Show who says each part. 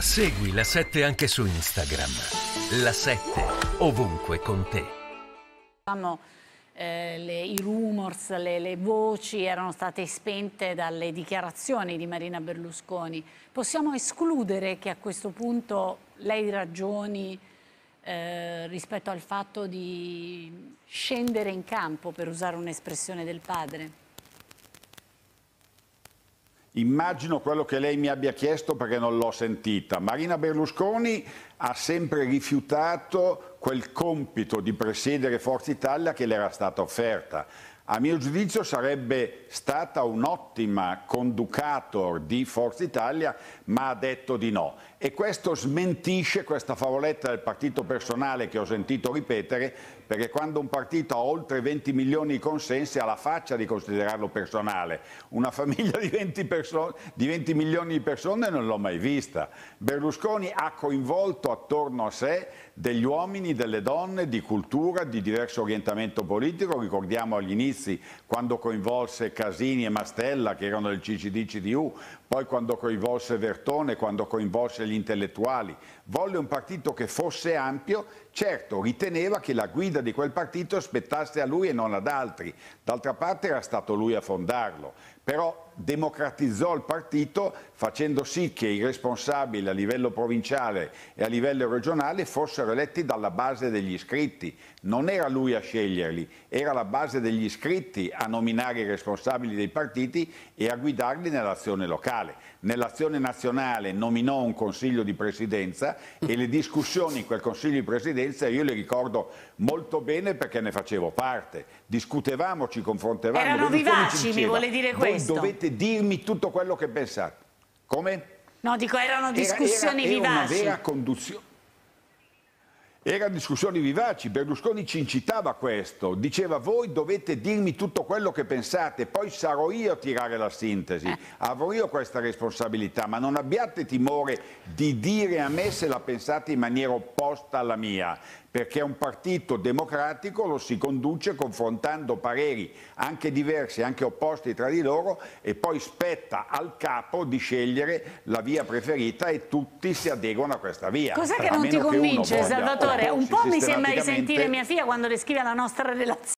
Speaker 1: Segui la 7 anche su Instagram. La 7 ovunque con te.
Speaker 2: Eh, le, I rumors, le, le voci erano state spente dalle dichiarazioni di Marina Berlusconi. Possiamo escludere che a questo punto lei ragioni eh, rispetto al fatto di scendere in campo, per usare un'espressione del padre?
Speaker 1: Immagino quello che lei mi abbia chiesto perché non l'ho sentita. Marina Berlusconi ha sempre rifiutato quel compito di presiedere Forza Italia che le era stata offerta a mio giudizio sarebbe stata un'ottima conducator di Forza Italia, ma ha detto di no. E questo smentisce questa favoletta del partito personale che ho sentito ripetere, perché quando un partito ha oltre 20 milioni di consensi ha la faccia di considerarlo personale. Una famiglia di 20, di 20 milioni di persone non l'ho mai vista. Berlusconi ha coinvolto attorno a sé degli uomini, delle donne, di cultura, di diverso orientamento politico, ricordiamo agli Rixi, quando coinvolse Casini e Mastella che erano del CCD-CDU, poi quando coinvolse Vertone, quando coinvolse gli intellettuali. Volle un partito che fosse ampio, certo riteneva che la guida di quel partito spettasse a lui e non ad altri, d'altra parte era stato lui a fondarlo, però democratizzò il partito facendo sì che i responsabili a livello provinciale e a livello regionale fossero eletti dalla base degli iscritti, non era lui a sceglierli, era la base degli iscritti iscritti a nominare i responsabili dei partiti e a guidarli nell'azione locale. Nell'azione nazionale nominò un consiglio di presidenza e le discussioni in quel consiglio di presidenza io le ricordo molto bene perché ne facevo parte. Discutevamo, ci confrontevamo. Erano vivaci, mi, mi vuole dire questo. Voi dovete dirmi tutto quello che pensate. Come?
Speaker 2: No, dico, erano discussioni era, era, era vivaci. Era una vera
Speaker 1: conduzione erano discussioni vivaci, Berlusconi ci incitava a questo, diceva voi dovete dirmi tutto quello che pensate, poi sarò io a tirare la sintesi, eh. avrò io questa responsabilità, ma non abbiate timore di dire a me se la pensate in maniera opposta alla mia, perché un partito democratico lo si conduce confrontando pareri anche diversi, anche opposti tra di loro e poi spetta al capo di scegliere la via preferita e tutti si adeguano a questa via. Cos'è che non ti convince, Salvatore? Un po' mi sembra di sentire mia
Speaker 2: figlia quando le scrive la nostra relazione.